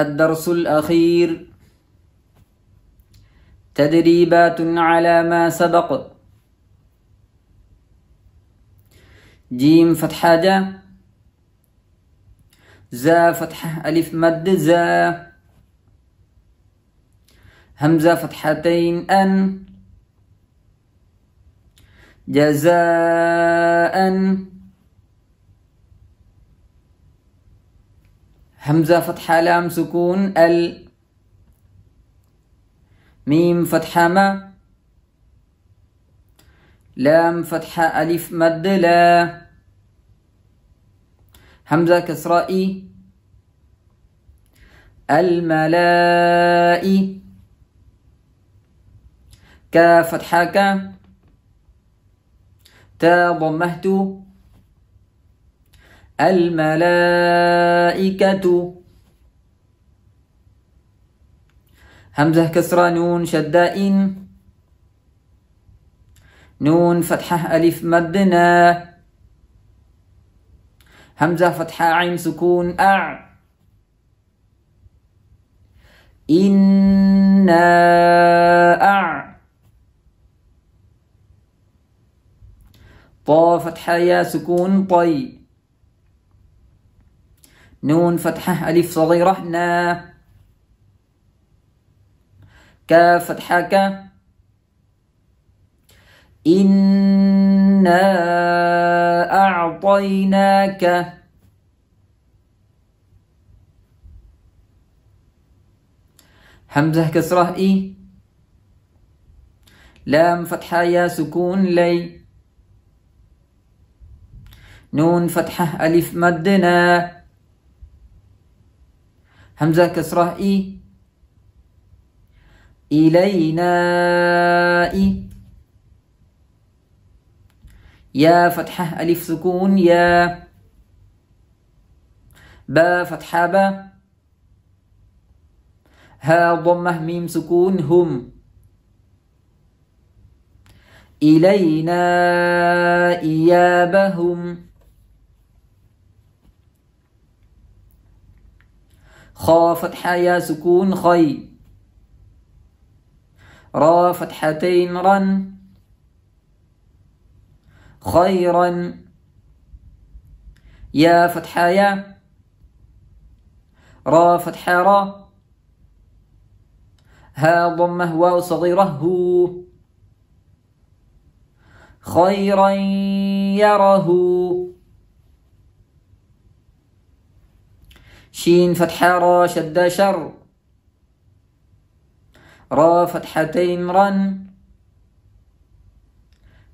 الدرس الأخير تدريبات على ما سبق جيم فتحة جا زا فتحة ألف مد زا همزة فتحتين أن جزاء همزة فتحة لام سكون ال ميم فتحة ما لام فتحة ألف مد لا همزة كسراء إي الملائي كافتحك تضمهت الملائكة همزة كسرة نون شدة إن نون فتحة ألف مدنا همزة فتحة عين سكون أع إنا أع طا فتحة يا سكون طي نون فتحة ألف صغيرة نا كاف فتحة كا إنا أعطيناك همزة كسرة إي لام فتحة يا سكون لي نون فتحة ألف مدنا همزة كسرة إي إلينا إي يا فتحة ألف سكون يا با فتحة با ها ضمة ميم سكون هم إلينا إيابهم خا فتحة سكون خي را فتحتين رن خيرا يا فتحة يا را فتحة را ها ضمه واو صغيرة هو خيرا يره شين فتحة را شد شر را فتحتين رن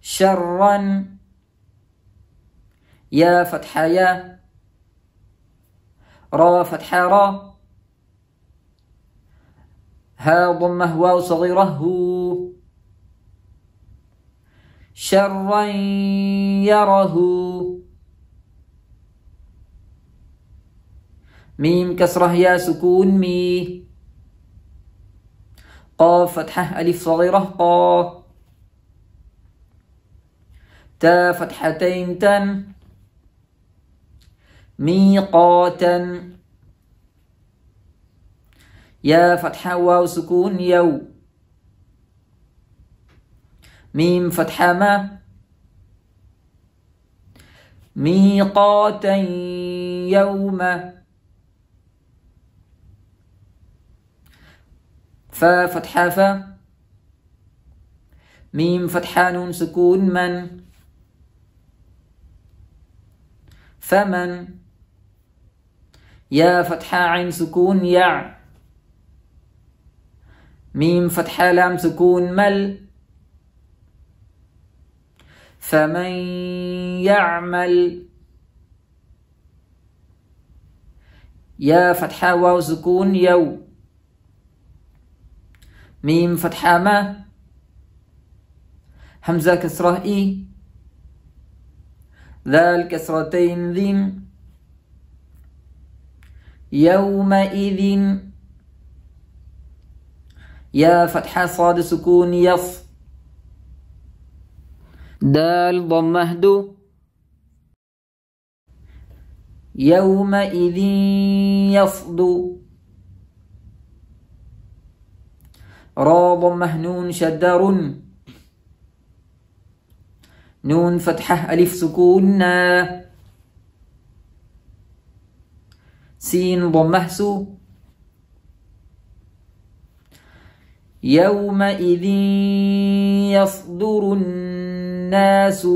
شرا يا فتحة يا را فتحة را ها ضمه واو صغيرة شرا يره ميم كسرة يا سكون مي قاف فتحة ألف صغيرة قا تا فتحتين تن ميقاتا يا فتحة واو سكون يو ميم فتحة ما ميقاتا يوم فتحة فا ميم فتحة نون سكون من فمن يا فتحة عين سكون يع ميم فتحة لام سكون مل فمن يعمل يا فتحة واو سكون يو ميم فتحة ما همزة كسرة إي ذال كسرتين ذين يومئذ يا فتحة صاد سكون يص دال ضمهدو يومئذ يصدو راض مهنون شدر نون فتحة ألف سكون سين ضمه سو يومئذ يصدر الناس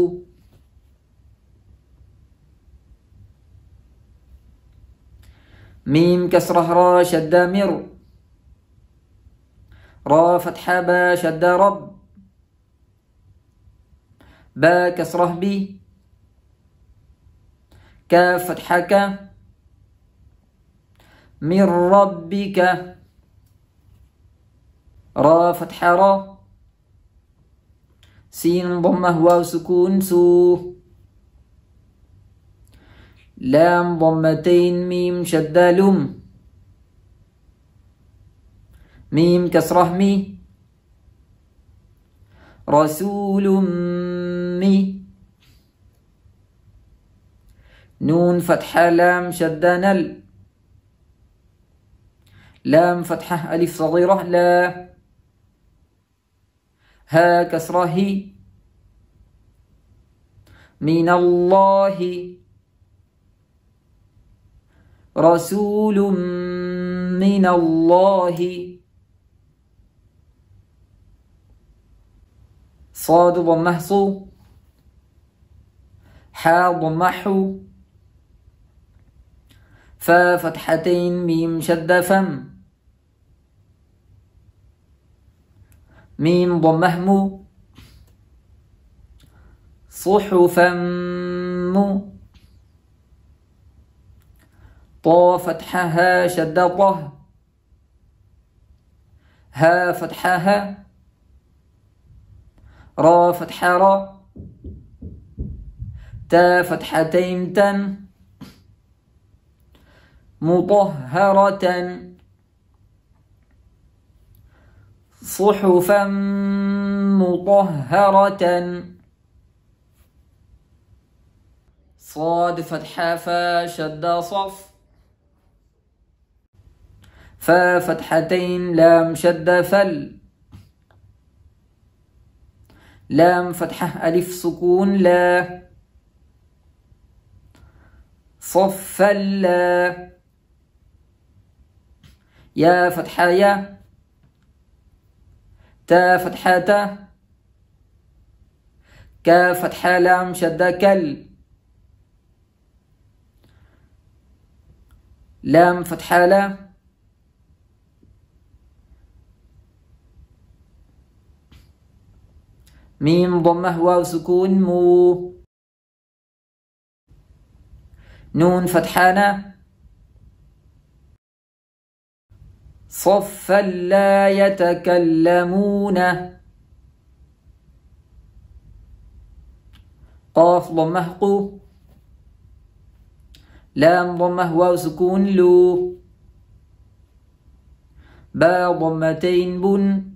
ميم كسره را شد مر را فتحة با شد رب با كسره بي كاف فتحة كا من ربك را فتحة را سين ضمة واو سكون سو لام ضمتين ميم شدة لم ميم كسره مي رسول مي نون فتحة لام شد نل لام فتحة ألف صغيرة لا ها كسرة هي من الله رسول من الله صاد ضمه صو حا ضمه حو فا فتحتين ميم شد فم ميم ضمه مو صحفا مو طا فتحها شد طه ها فتحها را فتحة را تا فتحتين تن مطهرة صحفا مطهرة صاد فتحة فا شد صف فا فتحتين لام شد فل لام فتحة ألف سكون لا صف لا يا فتحة يا تا فتحة تا كا فتحة لام شدة كل لام فتحة لا ميم ضمة واو سكون مو نون فتحانا صفا لا يتكلمون قاف ضمه قو لام ضمه واو سكون لو باء ضمتين بن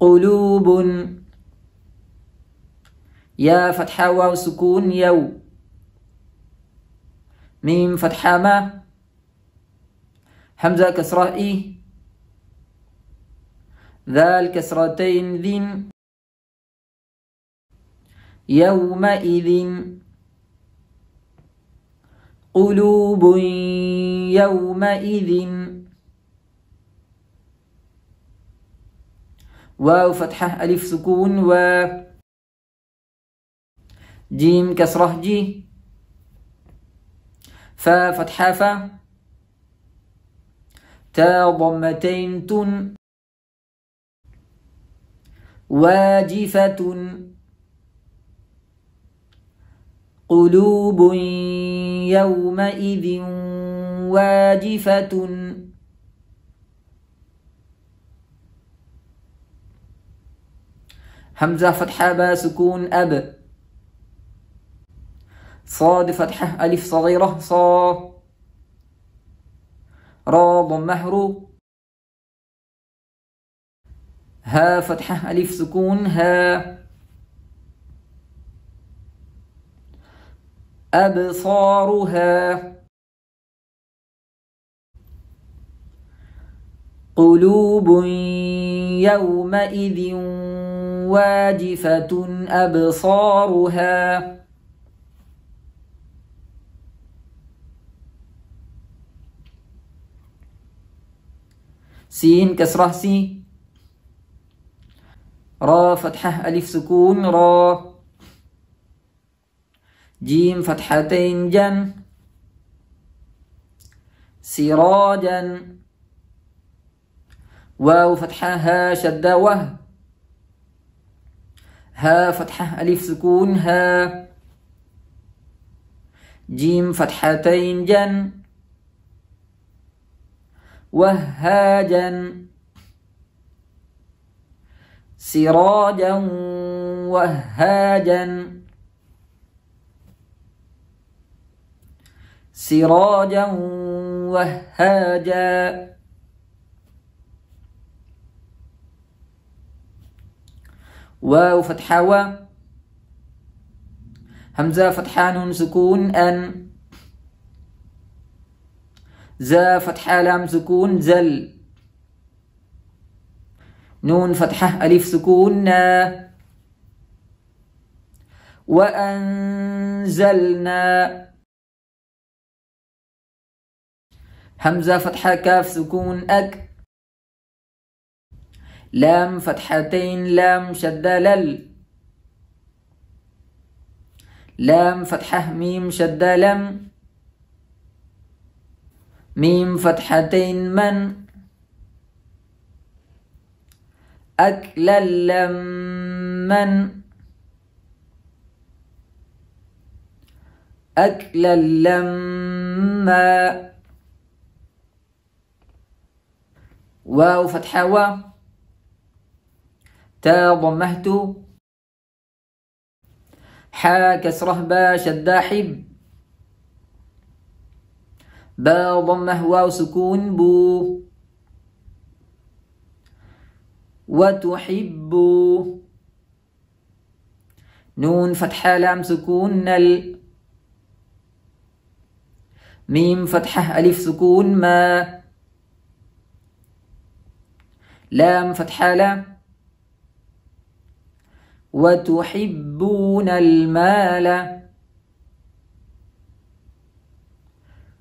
قلوب يا فتحة واو سكون يو ميم فتحة ما حمزة كسرة إي ذال كسرتين ذين يومئذ قلوب يومئذ واو فتحة ألف سكون و جيم كسرة جي فا فتحة فا تا ضمتين تن واجفة قلوب يومئذ واجفة همزة فتحة باء سكون أب صاد فتحة ألف صغيرة صا را ضمه رو ها فتحة ألف سكون ها أبصارها قلوب يومئذ واجفة أبصارها سين كسرة سي را فتحة ألف سكون را جيم فتحتين جن سراجا واو فتحها شد وه ها فتحة ألف سكون ها جيم فتحتين جن وهاجا سراجا وهاجا سراجا وهاجا واو فتحة و همزة فتحة نون سكون أن زا فتحة لام سكون زل نون فتحة ألف سكون نا وأنزلنا همزة فتحة كاف سكون أك لام فتحتين لام شدة لل لام فتحة ميم شدة لم ميم فتحتين من أكل من أكل لما واو فتحة واو تا ضمهت حا كسره با شد حب با ضمه واو سكون بو وتحب نون فتحة لام سكون نل ميم فتحة ألف سكون ما لام فتحة لام وتحبون المال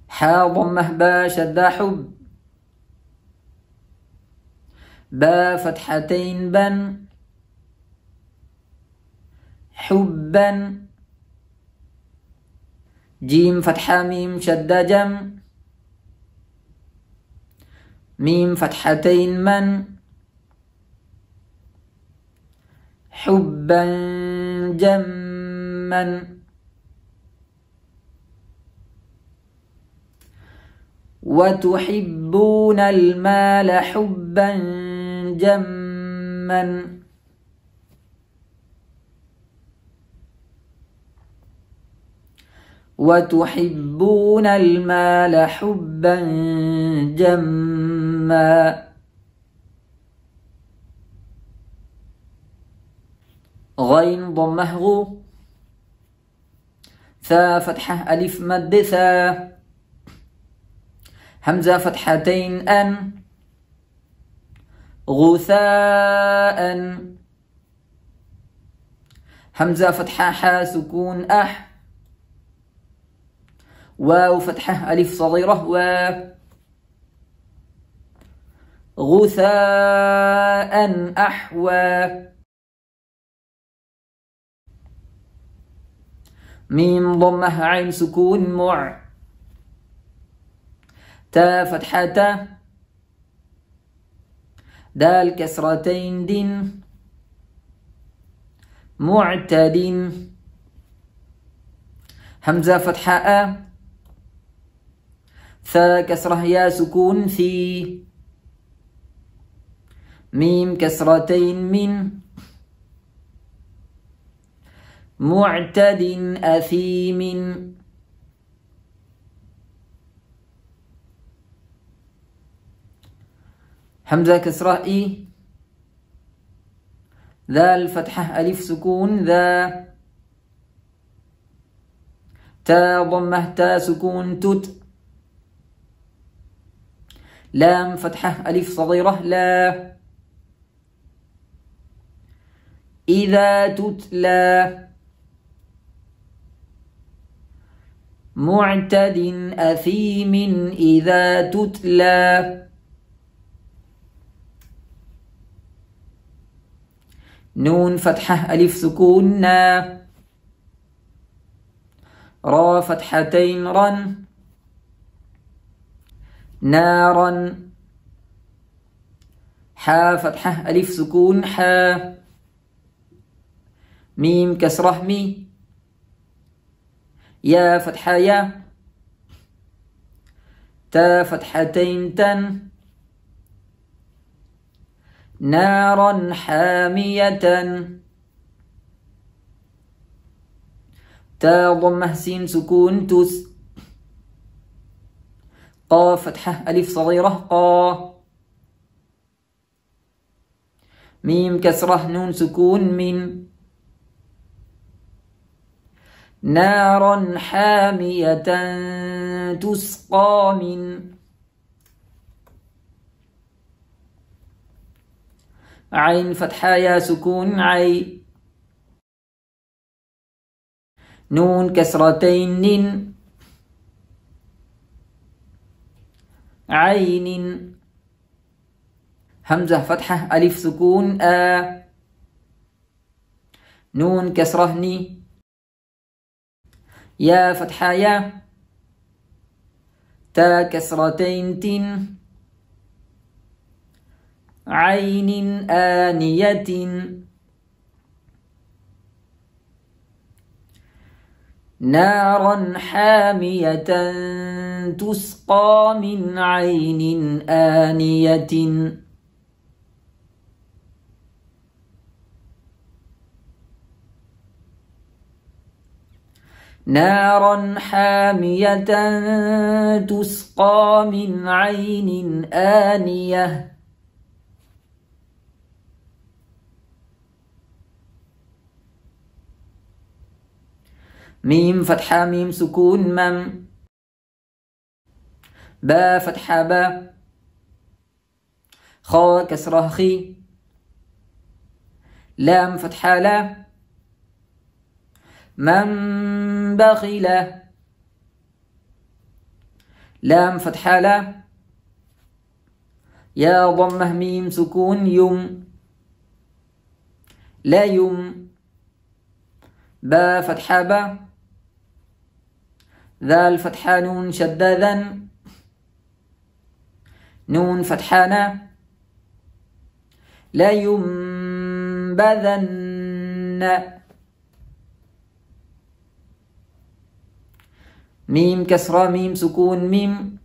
حا ضمه با شد حب با فتحتين بن حبا جيم فتحة ميم شد جم ميم فتحتين من حبا جما وتحبون المال حبا جما وتحبون المال حبا جما غين ضمه غو ثا فتحة ألف مد ثا همزة فتحتين أن غثاء همزة فتحة حا سكون أح واو فتحة ألف صغيرة و غثاء أحوى ميم ضمة عين سكون مع تا فتحة تا دال كسرتين دين معتد همزة فتحة أ ثا كسرة يا سكون في ميم كسرتين من معتد أثيم حمزة كسرة إي ذا الفتحة ألف سكون ذا تا ضمة تا سكون تت لام فتحة ألف صغيرة لا إذا تتلى معتد أثيم إذا تتلى نون فتحة ألف سكون را فتحتين رن نارا حا فتحة ألف سكون حا ميم كسره مي يا فتحة يا تا فتحتين تن نارا حامية تا ضمه سين سكون تس قا فتحة ألف صغيرة قا ميم كسرة نون سكون من نارا حامية تسقى من عين فتحة يا سكون عي نون كسرتين عين همزة فتحة ألف سكون آ نون كسره نِ يا فتحة يا تا كسرتين تن عين آنية نارا حامية تسقى من عين آنية نارا حامية تسقى من عين آنية ميم فتحة ميم سكون مم با فتحة با خا كسرة خي لام فتحة لا من بخل لام فتحة لا يا ضمه ميم سكون يم لا يم با فتحة با ذا الفتحة نون شددا نون فتحانا لا ينبذن ميم كسرة ميم سكون ميم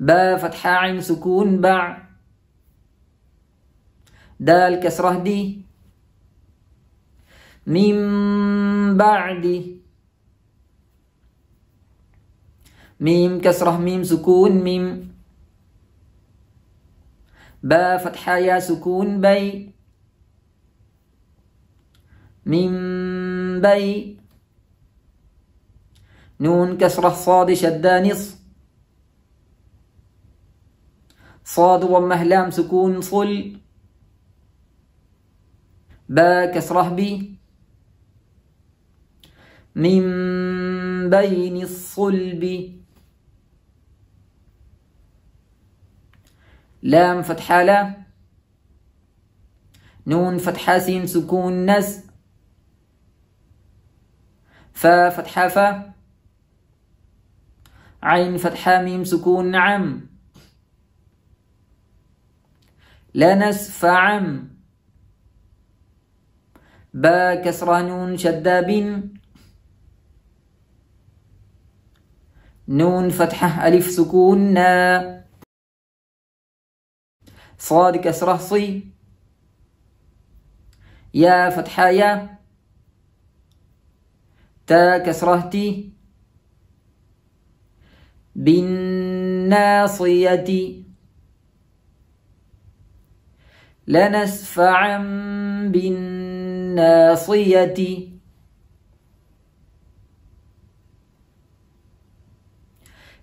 با فتحة عين سكون باع دال كسرة دي ميم بعد ميم كسرة ميم سكون ميم با فتحة يا سكون بي ميم بي نون كسرة صاد شدة نص صاد ومهلام لام سكون صل با كسره بي من بين الصلب لام فتحة لا نون فتحة سين سكون نس فا فتحة فا عين فتحة ميم سكون نعم لنس فعم با كسرة نون شدة بن نون فتحة ألف سكون نا صاد كسرة صي يا فتحة يا تا كسرة تي بالناصية لنسفعا بالناصية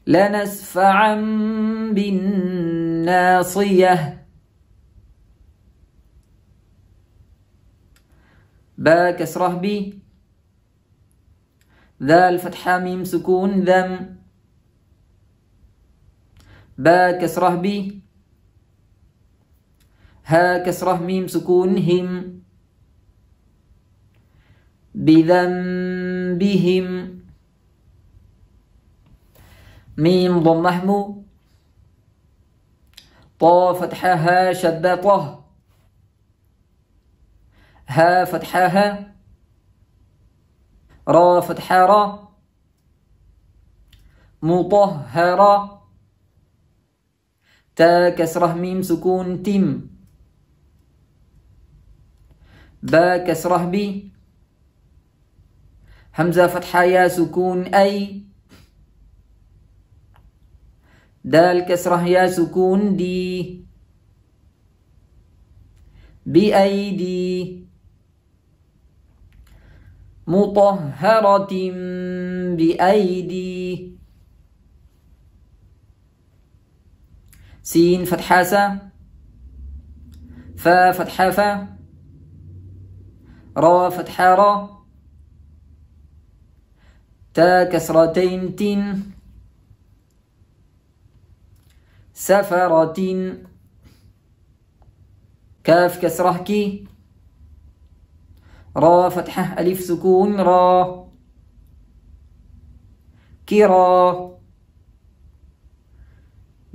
لنسفعا بالناصية با كسره بي ذا الفتحة ميم سكون ذم با كسره بي ها كسره ميم سكون هم بذنبهم ميم ضمه مو طا فتحها شد طه ها فتحها را فتح را مطهرة تا كسره ميم سكون تيم با كسره بي همزة فتحة يا سكون أي دال كسره يا سكون دي بأيدي مطهرة بأيدي س فتحة س فا فتحة ف را فتحة را تا كسرتين تين سفرة كاف كسره كي را فتحة ألف سكون را كرا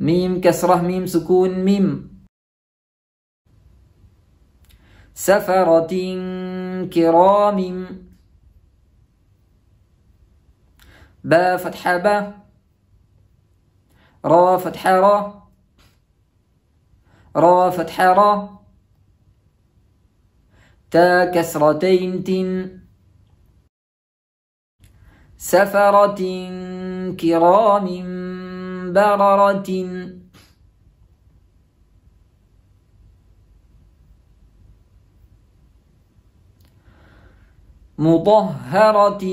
ميم كسرة ميم سكون ميم سفرة كرام با فتحة با را فتحة را را فتحة را تا كسرتين تن سفرة كرام بررة مطهرة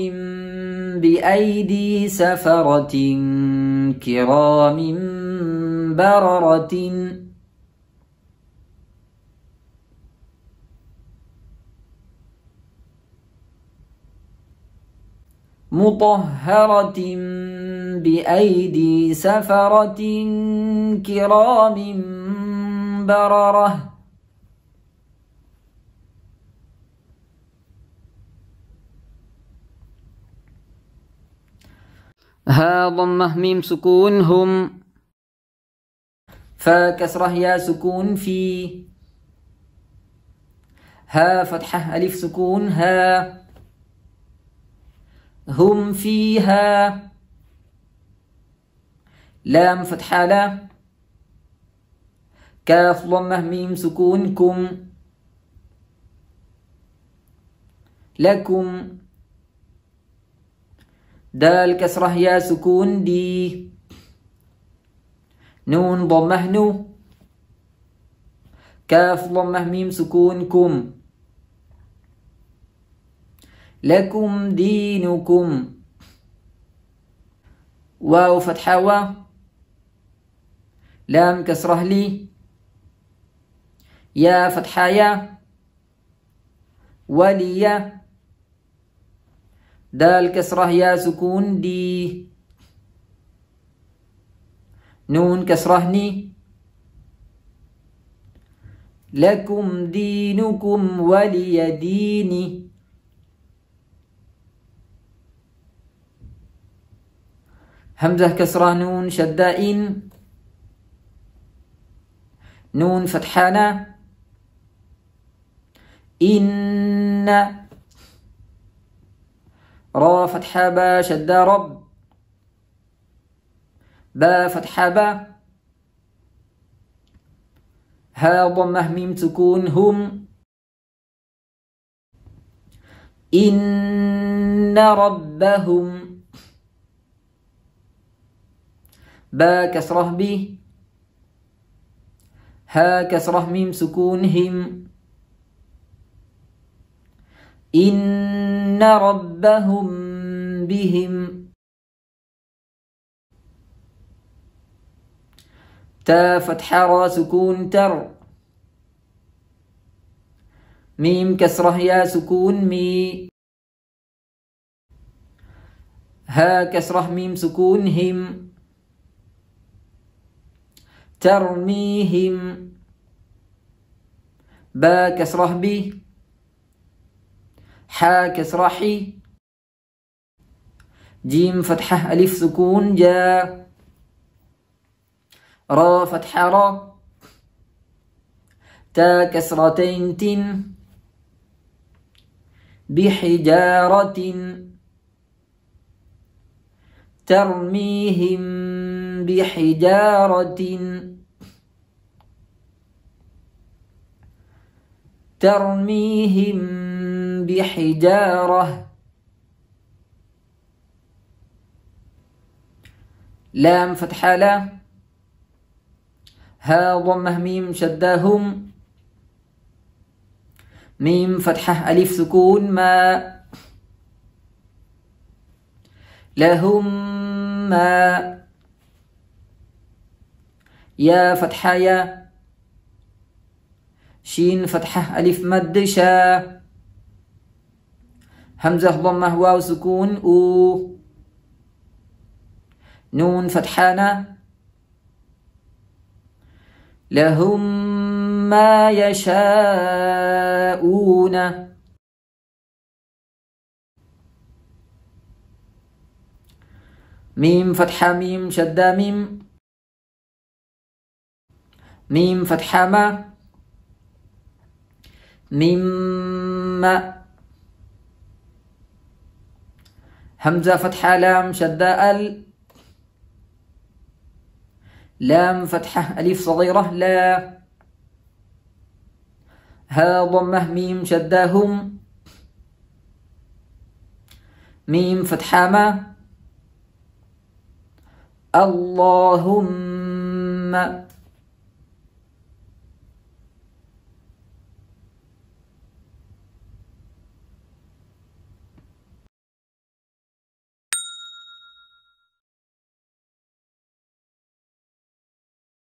بأيدي سفرة كرام بررة مطهرة بأيدي سفرة كرام بررة ها ضمه ميم سكون هم فا كسره يا سكون في ها فتحه ألف سكون ها هم فيها لام فتحة لا كاف ضمة ميم سكونكم لكم دال كسرة يا سكون دي نون ضمة نو كاف ضمة ميم سكونكم لكم دينكم واو فتحة و لام كسره لي يا فتحة يا ولي دال كسره يا سكون دي نون كسره ني لكم دينكم ولي ديني همزة كسرة نون شدائن نون فتحانة إن را فتحة با شدة رب با فتحة با ها ضمة ميم تكون هم إن ربهم با كسره به ها كسره ميم سكون هم إن ربهم بهم تا فتح را سكون تر ميم كسره يا سكون مي ها كسره ميم سكون هم ترميهم با كسره بي حا كسره حي جيم فتحة ألف سكون جا را فتحة را تا كسرتين تن بحجارة ترميهم بحجارة ترميهم بحجارة لام فتح لا ها ضمه ميم شداهم ميم فتحه ألف سكون ما لهم ما يا فتحة يا شين فتحة ألف مد شا همزة ضمة واو سكون أو نون فتحانا لهم ما يشاءون ميم فتحة ميم شدة ميم ميم فتحة ما ميم همزة فتحة لام شدة ال لام فتحة أليف صغيرة لا ها ضمة ميم شدة هم ميم فتحة ما اللهم